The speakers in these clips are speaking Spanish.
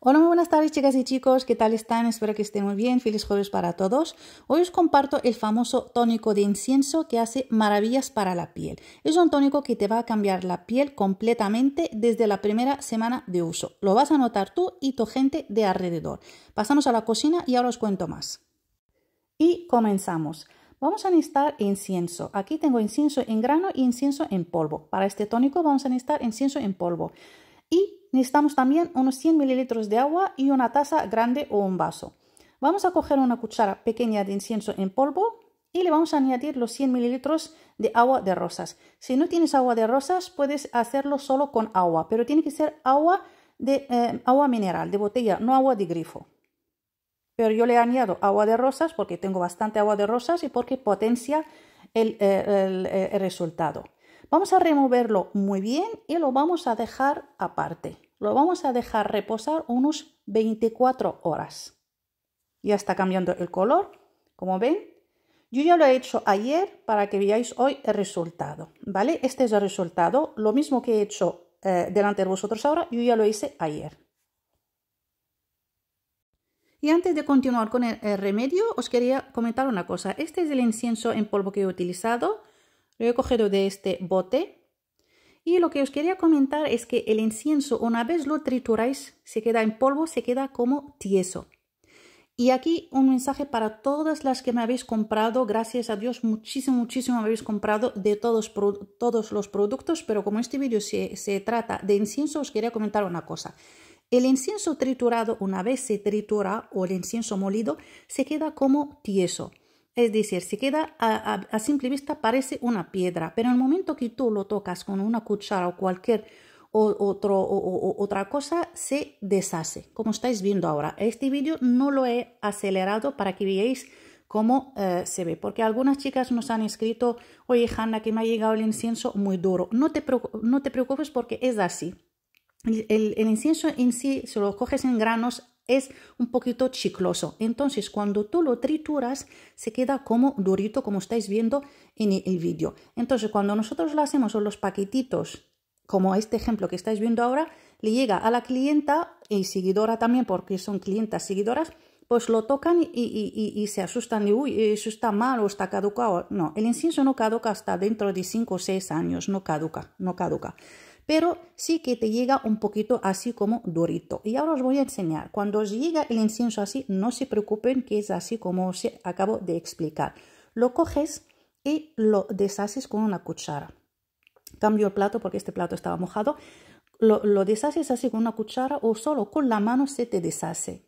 Hola, muy buenas tardes chicas y chicos, ¿qué tal están? Espero que estén muy bien, feliz jueves para todos. Hoy os comparto el famoso tónico de incienso que hace maravillas para la piel. Es un tónico que te va a cambiar la piel completamente desde la primera semana de uso. Lo vas a notar tú y tu gente de alrededor. Pasamos a la cocina y ahora os cuento más. Y comenzamos. Vamos a necesitar incienso. Aquí tengo incienso en grano y incienso en polvo. Para este tónico vamos a necesitar incienso en polvo. Y necesitamos también unos 100 mililitros de agua y una taza grande o un vaso. Vamos a coger una cuchara pequeña de incienso en polvo y le vamos a añadir los 100 mililitros de agua de rosas. Si no tienes agua de rosas, puedes hacerlo solo con agua, pero tiene que ser agua de eh, agua mineral, de botella, no agua de grifo. Pero yo le añado agua de rosas porque tengo bastante agua de rosas y porque potencia el eh, eh, resultado. Vamos a removerlo muy bien y lo vamos a dejar aparte. Lo vamos a dejar reposar unos 24 horas. Ya está cambiando el color, como ven. Yo ya lo he hecho ayer para que veáis hoy el resultado, ¿vale? Este es el resultado, lo mismo que he hecho eh, delante de vosotros ahora, yo ya lo hice ayer. Y antes de continuar con el remedio, os quería comentar una cosa. Este es el incienso en polvo que he utilizado. Lo he cogido de este bote. Y lo que os quería comentar es que el incienso, una vez lo trituráis, se queda en polvo, se queda como tieso. Y aquí un mensaje para todas las que me habéis comprado. Gracias a Dios, muchísimo, muchísimo me habéis comprado de todos, todos los productos. Pero como este vídeo se, se trata de incienso, os quería comentar una cosa. El incienso triturado, una vez se tritura o el incienso molido, se queda como tieso. Es decir, si queda a, simple vista parece una piedra, pero en el momento que tú lo tocas con una cuchara o cualquier otro, otra cosa, se deshace, como estáis viendo ahora. Este vídeo no lo he acelerado para que veáis cómo eh, se ve, porque algunas chicas nos han escrito, oye Hanna, que me ha llegado el incienso muy duro. No te, no te preocupes porque es así. El, incienso en sí, se lo coges en granos, es un poquito chicloso. Entonces, cuando tú lo trituras, se queda como durito, como estáis viendo en el vídeo. Entonces, cuando nosotros lo hacemos en los paquetitos, como este ejemplo que estáis viendo ahora, le llega a la clienta y seguidora también, porque son clientas seguidoras, pues lo tocan y, se asustan de, uy, eso está mal o está caducado. No, el incienso no caduca hasta dentro de 5 o 6 años, no caduca, no caduca pero sí que te llega un poquito así como durito. Y ahora os voy a enseñar. Cuando os llega el incienso así, no se preocupen que es así como os acabo de explicar. Lo coges y lo deshaces con una cuchara. Cambio el plato porque este plato estaba mojado. Lo, lo deshaces así con una cuchara o solo con la mano se te deshace.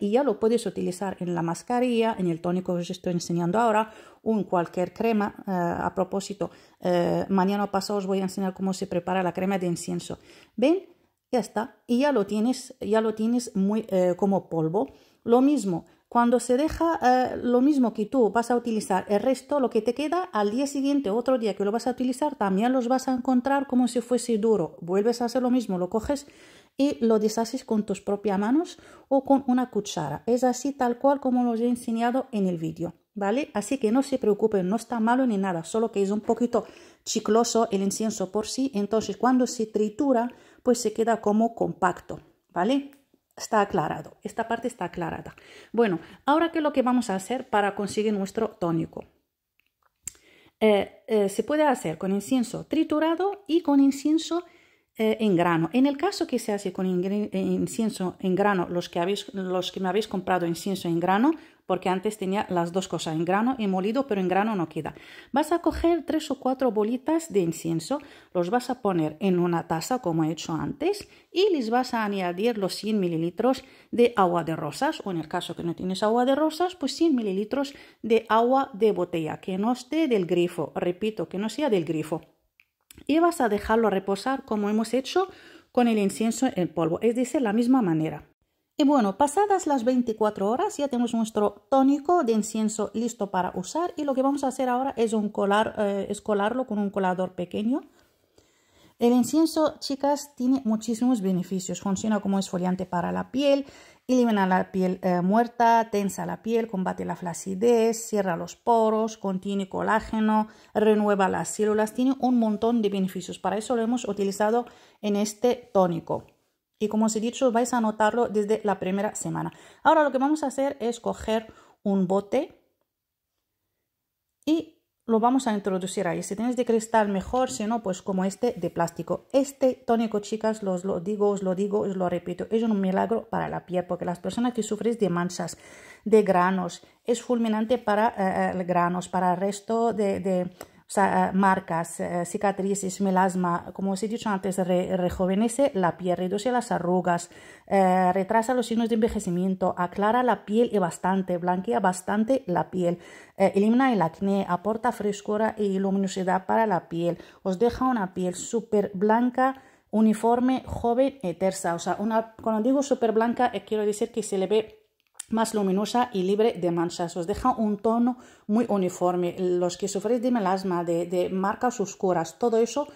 Y ya lo puedes utilizar en la mascarilla, en el tónico que os estoy enseñando ahora un cualquier crema. Eh, a propósito, eh, mañana o pasado os voy a enseñar cómo se prepara la crema de incienso. ¿Ven? Ya está. Y ya lo tienes, ya lo tienes muy, eh, como polvo. Lo mismo, cuando se deja lo mismo que tú vas a utilizar el resto, lo que te queda al día siguiente, otro día que lo vas a utilizar, también los vas a encontrar como si fuese duro. Vuelves a hacer lo mismo, lo coges y lo deshaces con tus propias manos o con una cuchara. Es así tal cual como lo he enseñado en el vídeo, ¿vale? Así que no se preocupen, no está malo ni nada, solo que es un poquito chicloso el incienso por sí, entonces cuando se tritura, pues se queda como compacto, ¿vale? Está aclarado, esta parte está aclarada. Bueno, ahora qué es lo que vamos a hacer para conseguir nuestro tónico. Eh, eh, se puede hacer con incienso triturado y con incienso eh, en grano. En el caso que se hace con eh, incienso en grano, los que, habéis, los que me habéis comprado incienso en grano, porque antes tenía las dos cosas en grano y molido, pero en grano no queda. Vas a coger tres o cuatro bolitas de incienso, los vas a poner en una taza como he hecho antes y les vas a añadir los 100 mililitros de agua de rosas o en el caso que no tienes agua de rosas, pues 100 mililitros de agua de botella que no esté del grifo, repito, que no sea del grifo y vas a dejarlo reposar como hemos hecho con el incienso en polvo, es decir, la misma manera. Y bueno, pasadas las 24 horas ya tenemos nuestro tónico de incienso listo para usar y lo que vamos a hacer ahora es, colar, eh, es colarlo con un colador pequeño el incienso, chicas, tiene muchísimos beneficios. Funciona como esfoliante para la piel, elimina la piel eh, muerta, tensa la piel, combate la flacidez, cierra los poros, contiene colágeno, renueva las células. Tiene un montón de beneficios. Para eso lo hemos utilizado en este tónico. Y como os he dicho, vais a notarlo desde la primera semana. Ahora lo que vamos a hacer es coger un bote lo vamos a introducir ahí. Si tienes de cristal, mejor, si no, pues como este de plástico. Este tónico, chicas, los, lo digo, os lo digo, os lo repito, es un milagro para la piel, porque las personas que sufren de manchas, de granos, es fulminante para el eh, eh, granos, para el resto de marcas, eh, cicatrices, melasma, como os he dicho antes, rejuvenece la piel, reduce las arrugas, eh, retrasa los signos de envejecimiento, aclara la piel y bastante, blanquea bastante la piel, eh, elimina el acné, aporta frescura y luminosidad para la piel, os deja una piel súper blanca, uniforme, joven y tersa. O sea, una, cuando digo súper blanca, quiero decir que se le ve más luminosa y libre de manchas. Os deja un tono muy uniforme. Los que sufréis de melasma, de, de marcas oscuras, todo eso,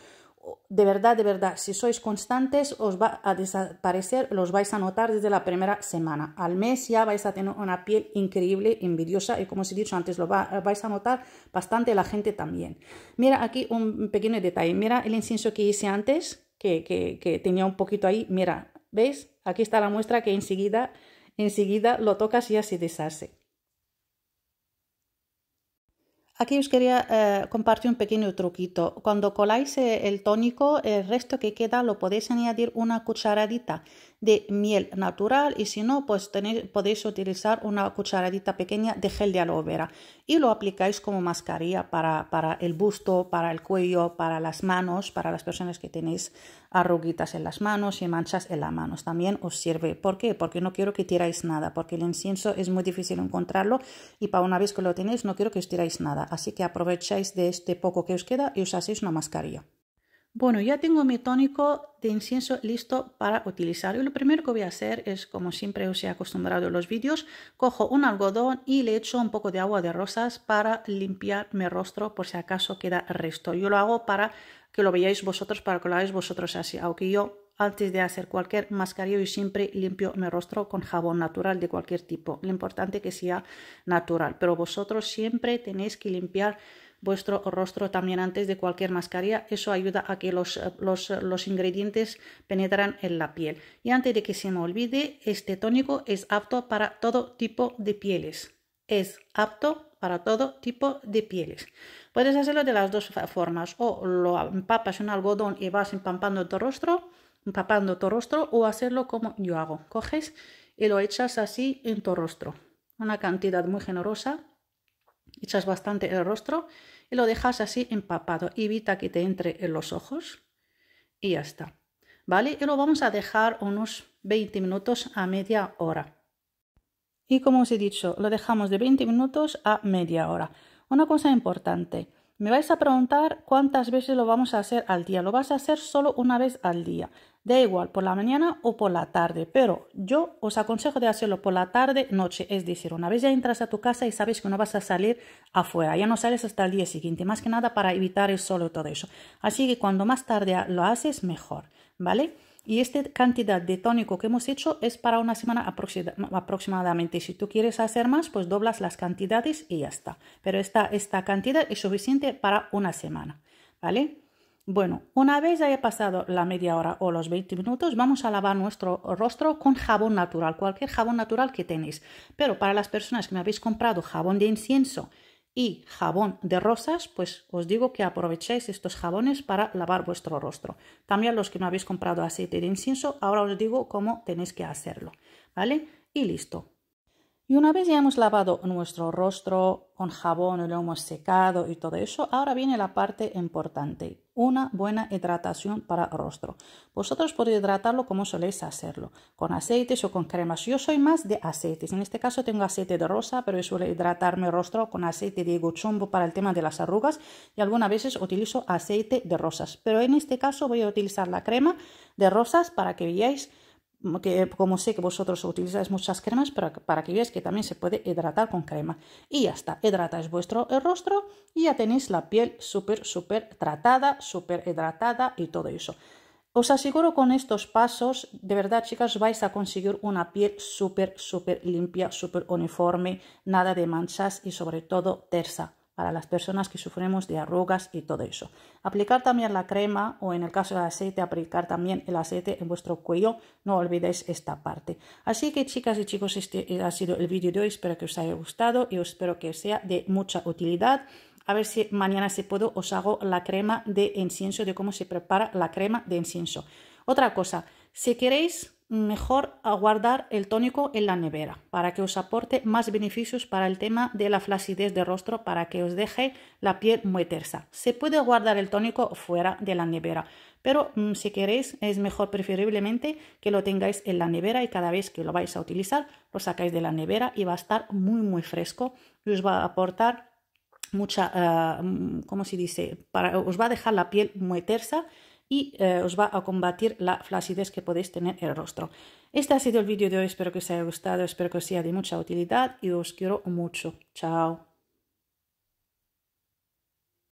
de verdad, de verdad, si sois constantes, os va a desaparecer, los vais a notar desde la primera semana. Al mes ya vais a tener una piel increíble, envidiosa, y como os he dicho antes, lo vais a notar bastante la gente también. Mira aquí un pequeño detalle. Mira el incienso que hice antes, que tenía un poquito ahí. Mira, ¿veis? Aquí está la muestra que enseguida Enseguida lo tocas y así deshace. Aquí os quería eh, compartir un pequeño truquito. Cuando coláis eh, el tónico, el resto que queda lo podéis añadir una cucharadita de miel natural y si no, pues podéis utilizar una cucharadita pequeña de gel de aloe vera y lo aplicáis como mascarilla para, para el busto, para el cuello, para las manos, para las personas que tenéis arruguitas en las manos y manchas en las manos. También os sirve. ¿Por qué? Porque no quiero que tiráis nada, porque el incienso es muy difícil encontrarlo y para una vez que lo tenéis no quiero que os tiráis nada. Así que aprovecháis de este poco que os queda y os hacéis una mascarilla. Bueno, ya tengo mi tónico de incienso listo para utilizar. Y lo primero que voy a hacer es, como siempre os he acostumbrado en los vídeos, cojo un algodón y le echo un poco de agua de rosas para limpiar mi rostro por si acaso queda resto. Yo lo hago para que lo veáis vosotros, para que lo hagáis vosotros así, aunque yo antes de hacer cualquier mascarilla, yo siempre limpio mi rostro con jabón natural de cualquier tipo. Lo importante que sea natural, pero vosotros siempre tenéis que limpiar vuestro rostro también antes de cualquier mascarilla. Eso ayuda a que los, eh, eh, los, ingredientes penetran en la piel. Y antes de que se me olvide, este tónico es apto para todo tipo de pieles. Es apto para todo tipo de pieles. Puedes hacerlo de las dos formas, o lo empapas en algodón y vas empapando tu rostro, empapando tu rostro, o hacerlo como yo hago. Coges y lo echas así en tu rostro, una cantidad muy generosa Echas bastante el rostro y lo dejas así empapado. Evita que te entre en los ojos y ya está. ¿Vale? Y lo vamos a dejar unos 20 minutos a media hora. Y como os he dicho, lo dejamos de 20 minutos a media hora. Una cosa importante, me vais a preguntar cuántas veces lo vamos a hacer al día. Lo vas a hacer solo una vez al día. Da igual, por la mañana o por la tarde. Pero yo os aconsejo de hacerlo por la tarde, noche. Es decir, una vez ya entras a tu casa y sabes que no vas a salir afuera. Ya no sales hasta el día siguiente. Más que nada para evitar el sol y todo eso. Así que cuando más tarde lo haces, mejor. ¿Vale? Y esta cantidad de tónico que hemos hecho es para una semana aproximadamente. Si tú quieres hacer más, pues doblas las cantidades y ya está. Pero esta, esta cantidad es suficiente para una semana, ¿vale? Bueno, una vez haya pasado la media hora o los 20 minutos, vamos a lavar nuestro rostro con jabón natural, cualquier jabón natural que tenéis. Pero para las personas que me habéis comprado jabón de incienso y jabón de rosas, pues os digo que aprovechéis estos jabones para lavar vuestro rostro. También los que no habéis comprado aceite de incienso, ahora os digo cómo tenéis que hacerlo, ¿vale? Y listo. Y una vez ya hemos lavado nuestro rostro con jabón, y lo hemos secado y todo eso, ahora viene la parte importante, una buena hidratación para rostro. Vosotros podéis hidratarlo como soléis hacerlo, con aceites o con cremas. Yo soy más de aceites, en este caso tengo aceite de rosa, pero suelo hidratarme mi rostro con aceite de chumbo para el tema de las arrugas y algunas veces utilizo aceite de rosas. Pero en este caso voy a utilizar la crema de rosas para que veáis como sé que vosotros utilizáis muchas cremas, para que veáis que también se puede hidratar con crema. Y ya está, hidratáis vuestro eh, rostro y ya tenéis la piel súper, súper tratada, súper hidratada y todo eso. Os aseguro con estos pasos, de verdad chicas, vais a conseguir una piel súper, súper limpia, súper uniforme, nada de manchas y sobre todo tersa para las personas que sufrimos de arrugas y todo eso. Aplicar también la crema o en el caso del aceite, aplicar también el aceite en vuestro cuello. No olvidéis esta parte. Así que chicas y chicos, este ha sido el vídeo de hoy. Espero que os haya gustado y os espero que sea de mucha utilidad. A ver si mañana si puedo os hago la crema de incienso, de cómo se prepara la crema de incienso. Otra cosa, si queréis mejor guardar el tónico en la nevera para que os aporte más beneficios para el tema de la flacidez de rostro, para que os deje la piel muy tersa. Se puede guardar el tónico fuera de la nevera, pero mm, si queréis es mejor preferiblemente que lo tengáis en la nevera y cada vez que lo vais a utilizar lo sacáis de la nevera y va a estar muy muy fresco y os va a aportar mucha, eh, mm, ¿cómo se dice? os va a dejar la piel muy tersa y eh, os va a combatir la flacidez que podéis tener en el rostro. Este ha sido el vídeo de hoy, espero que os haya gustado, espero que os sea de mucha utilidad y os quiero mucho. Chao.